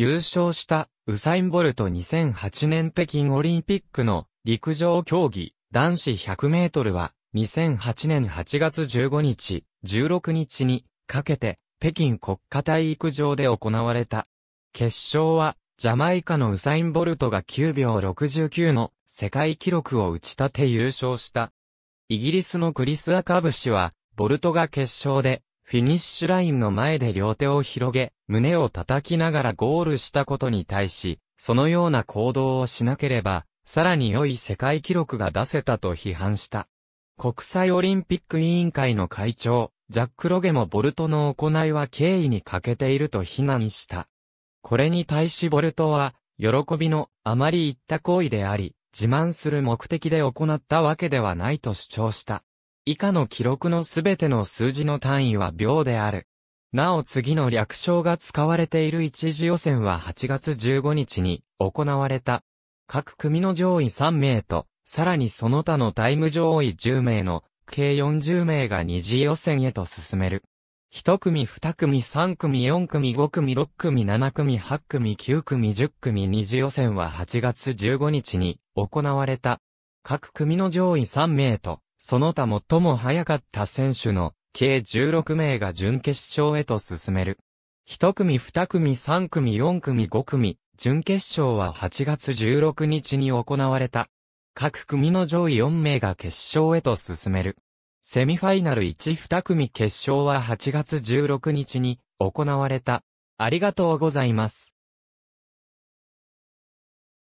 優勝したウサイン・ボルト2008年北京オリンピックの陸上競技男子100メートルは2008年8月15日、16日にかけて北京国家体育場で行われた。決勝はジャマイカのウサイン・ボルトが9秒69の世界記録を打ち立て優勝した。イギリスのクリス・アカブ氏は、ボルトが決勝でフィニッシュラインの前で両手を広げ、胸を叩きながらゴールしたことに対し、そのような行動をしなければ、さらに良い世界記録が出せたと批判した。国際オリンピック委員会の会長、ジャック・ロゲもボルトの行いは敬意に欠けていると非難した。これに対しボルトは、喜びのあまり言った行為であり、自慢する目的で行ったわけではないと主張した。以下の記録のすべての数字の単位は秒である。なお次の略称が使われている一次予選は8月15日に行われた。各組の上位3名と、さらにその他のタイム上位10名の計40名が二次予選へと進める。一組、二組、三組、四組、五組、六組、七組、八組、九組、十組、二次予選は8月15日に行われた。各組の上位3名と、その他最も早かった選手の計16名が準決勝へと進める。1組2組3組4組5組、準決勝は8月16日に行われた。各組の上位4名が決勝へと進める。セミファイナル1、2組決勝は8月16日に行われた。ありがとうございます。